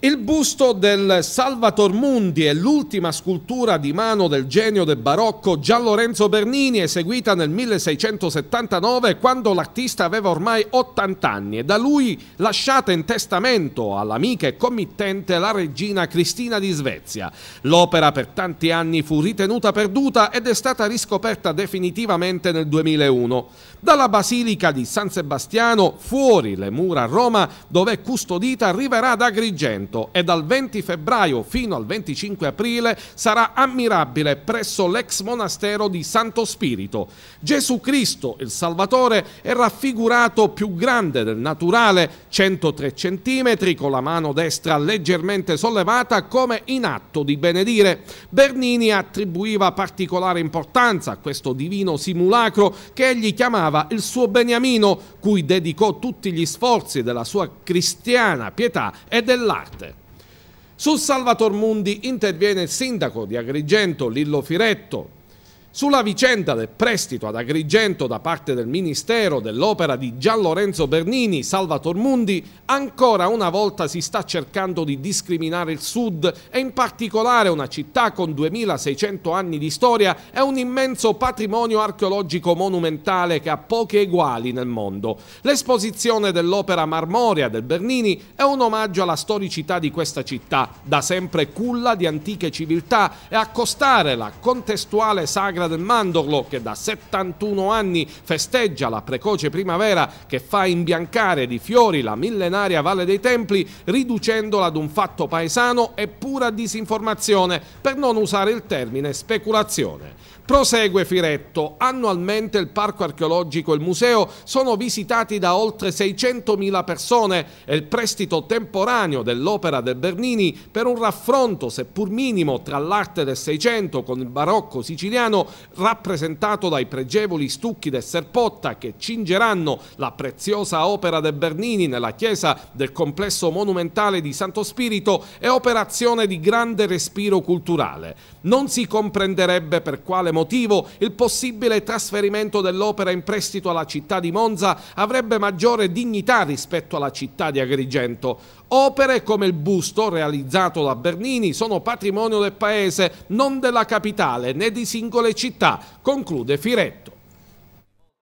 Il busto del Salvator Mundi è l'ultima scultura di mano del genio del barocco Gian Lorenzo Bernini eseguita nel 1679 quando l'artista aveva ormai 80 anni e da lui lasciata in testamento all'amica e committente la regina Cristina di Svezia. L'opera per tanti anni fu ritenuta perduta ed è stata riscoperta definitivamente nel 2001. Dalla Basilica di San Sebastiano, fuori le mura a Roma, dove è custodita, arriverà ad Agrigento evento e dal 20 febbraio fino al 25 aprile sarà ammirabile presso l'ex monastero di Santo Spirito. Gesù Cristo, il Salvatore, è raffigurato più grande del naturale, 103 cm, con la mano destra leggermente sollevata come in atto di benedire. Bernini attribuiva particolare importanza a questo divino simulacro che egli chiamava il suo Beniamino, cui dedicò tutti gli sforzi della sua cristiana pietà e dell'arte su Salvator Mundi interviene il sindaco di Agrigento Lillo Firetto, sulla vicenda del prestito ad Agrigento da parte del Ministero dell'opera di Gian Lorenzo Bernini, Salvator Mundi, ancora una volta si sta cercando di discriminare il Sud e in particolare una città con 2600 anni di storia e un immenso patrimonio archeologico monumentale che ha poche eguali nel mondo. L'esposizione dell'opera marmorea del Bernini è un omaggio alla storicità di questa città, da sempre culla di antiche civiltà e accostare la contestuale saga sagra del mandorlo che da 71 anni festeggia la precoce primavera che fa imbiancare di fiori la millenaria Valle dei Templi riducendola ad un fatto paesano e pura disinformazione per non usare il termine speculazione. Prosegue Firetto, annualmente il parco archeologico e il museo sono visitati da oltre 600.000 persone e il prestito temporaneo dell'opera del Bernini per un raffronto seppur minimo tra l'arte del Seicento con il barocco siciliano rappresentato dai pregevoli stucchi del Serpotta che cingeranno la preziosa opera de Bernini nella chiesa del complesso monumentale di Santo Spirito, è operazione di grande respiro culturale. Non si comprenderebbe per quale motivo il possibile trasferimento dell'opera in prestito alla città di Monza avrebbe maggiore dignità rispetto alla città di Agrigento. Opere come il busto realizzato da Bernini sono patrimonio del paese, non della capitale né di singole città, conclude Firetto.